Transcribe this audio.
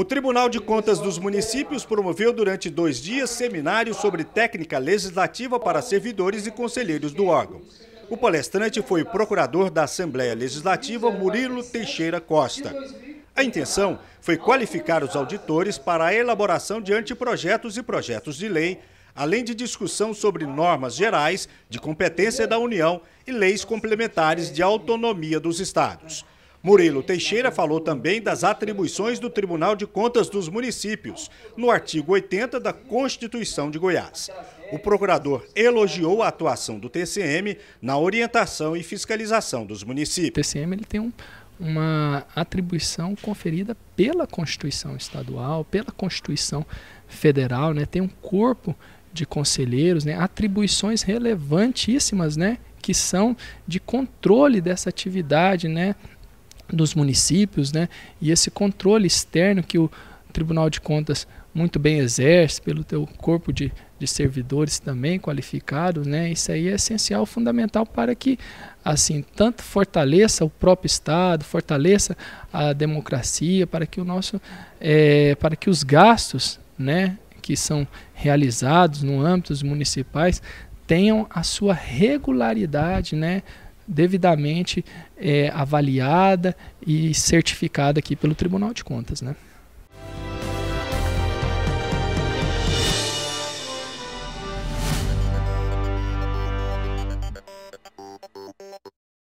O Tribunal de Contas dos Municípios promoveu durante dois dias seminário sobre técnica legislativa para servidores e conselheiros do órgão. O palestrante foi o procurador da Assembleia Legislativa, Murilo Teixeira Costa. A intenção foi qualificar os auditores para a elaboração de anteprojetos e projetos de lei, além de discussão sobre normas gerais de competência da União e leis complementares de autonomia dos estados. Murilo Teixeira falou também das atribuições do Tribunal de Contas dos Municípios, no artigo 80 da Constituição de Goiás. O procurador elogiou a atuação do TCM na orientação e fiscalização dos municípios. O TCM ele tem um, uma atribuição conferida pela Constituição Estadual, pela Constituição Federal, né? tem um corpo de conselheiros, né? atribuições relevantíssimas né? que são de controle dessa atividade, né? dos municípios, né? E esse controle externo que o Tribunal de Contas muito bem exerce pelo teu corpo de, de servidores também qualificados, né? Isso aí é essencial, fundamental para que assim tanto fortaleça o próprio Estado, fortaleça a democracia, para que o nosso, é, para que os gastos, né? Que são realizados no âmbito dos municipais tenham a sua regularidade, né? devidamente é, avaliada e certificada aqui pelo Tribunal de Contas, né?